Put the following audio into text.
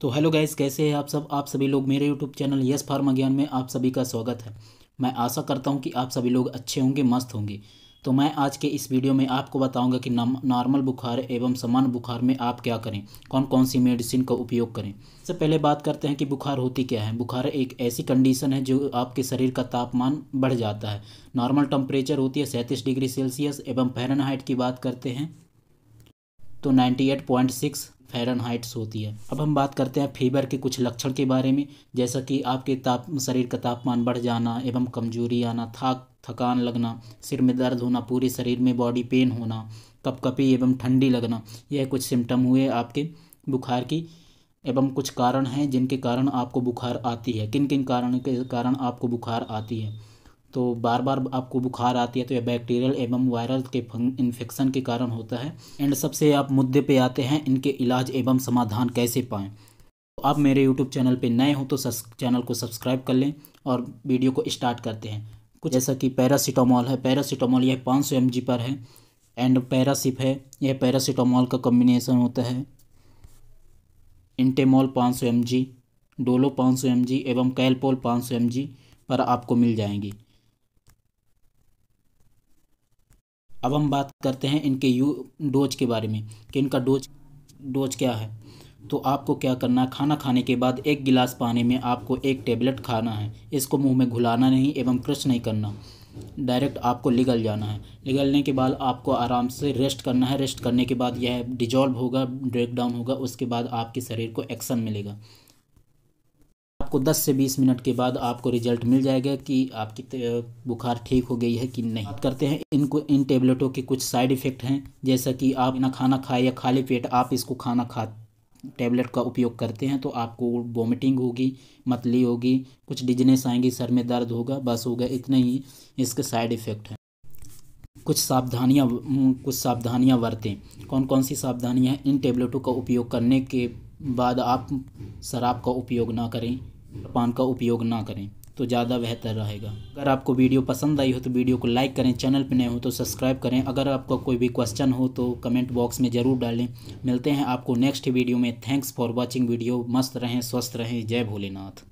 तो hello guys कैसे हैं आप सब आप सभी लोग मेरे यूट्यूब चैनल यस फार्मा ज्ञान में आप सभी का स्वागत है मैं आशा करता हूं कि आप सभी लोग अच्छे होंगे मस्त होंगे तो मैं आज के इस वीडियो में आपको बताऊंगा कि नॉर्मल बुखार एवं सामान्य बुखार में आप क्या करें कौन कौन सी मेडिसिन का उपयोग करें सबसे पहले बात करते हैं कि बुखार होती क्या है बुखार एक ऐसी कंडीशन है जो आपके शरीर का तापमान बढ़ जाता है नॉर्मल टेम्परेचर होती है सैंतीस डिग्री सेल्सियस एवं फेरनहाइट की बात करते हैं तो 98.6 हाइट्स होती है अब हम बात करते हैं फीवर के कुछ लक्षण के बारे में जैसा कि आपके ताप शरीर का तापमान बढ़ जाना एवं कमजोरी आना थाक थकान लगना सिर में दर्द होना पूरे शरीर में बॉडी पेन होना कपकपी एवं ठंडी लगना यह कुछ सिम्टम हुए आपके बुखार की एवं कुछ कारण हैं जिनके कारण आपको बुखार आती है किन किन कारण के कारण आपको बुखार आती है तो बार बार आपको बुखार आती है तो यह बैक्टीरियल एवं वायरल के इन्फेक्शन के कारण होता है एंड सबसे आप मुद्दे पे आते हैं इनके इलाज एवं समाधान कैसे पाएँ तो आप मेरे यूट्यूब चैनल पे नए हो तो चैनल को सब्सक्राइब कर लें और वीडियो को स्टार्ट करते हैं कुछ जैसा कि पैरासीटामॉल है पैरासीटामॉल यह पाँच सौ पर है एंड पैरासिप है यह पैरासीटामॉल का कम्बिनेसन होता है इंटेमॉल पाँच सौ डोलो पाँच सौ एवं कैलपोल पाँच सौ पर आपको मिल जाएंगी अब हम बात करते हैं इनके यू डोज के बारे में कि इनका डोज डोज क्या है तो आपको क्या करना है खाना खाने के बाद एक गिलास पानी में आपको एक टेबलेट खाना है इसको मुंह में घुलाना नहीं एवं क्रश नहीं करना डायरेक्ट आपको निगल जाना है निगलने के बाद आपको आराम से रेस्ट करना है रेस्ट करने के बाद यह डिजॉल्व होगा ब्रेक डाउन होगा उसके बाद आपके शरीर को एक्शन मिलेगा आपको 10 से 20 मिनट के बाद आपको रिजल्ट मिल जाएगा कि आपकी बुखार ठीक हो गई है कि नहीं करते हैं इनको इन टेबलेटों के कुछ साइड इफ़ेक्ट हैं जैसा कि आप ना खाना खाए या खाली पेट आप इसको खाना खा टेबलेट का उपयोग करते हैं तो आपको वोमिटिंग होगी मतली होगी कुछ डिजनेस आएंगी सर में दर्द होगा बस होगा इतने ही इसके साइड इफ़ेक्ट हैं कुछ सावधानियाँ कुछ सावधानियाँ बरतें कौन कौन सी सावधानियाँ इन टेबलेटों का उपयोग करने के बाद आप शराब का उपयोग ना करें पान का उपयोग ना करें तो ज़्यादा बेहतर रहेगा अगर आपको वीडियो पसंद आई हो तो वीडियो को लाइक करें चैनल पर नए हो तो सब्सक्राइब करें अगर आपका कोई भी क्वेश्चन हो तो कमेंट बॉक्स में ज़रूर डालें मिलते हैं आपको नेक्स्ट वीडियो में थैंक्स फॉर वॉचिंग वीडियो मस्त रहें स्वस्थ रहें जय भोलेनाथ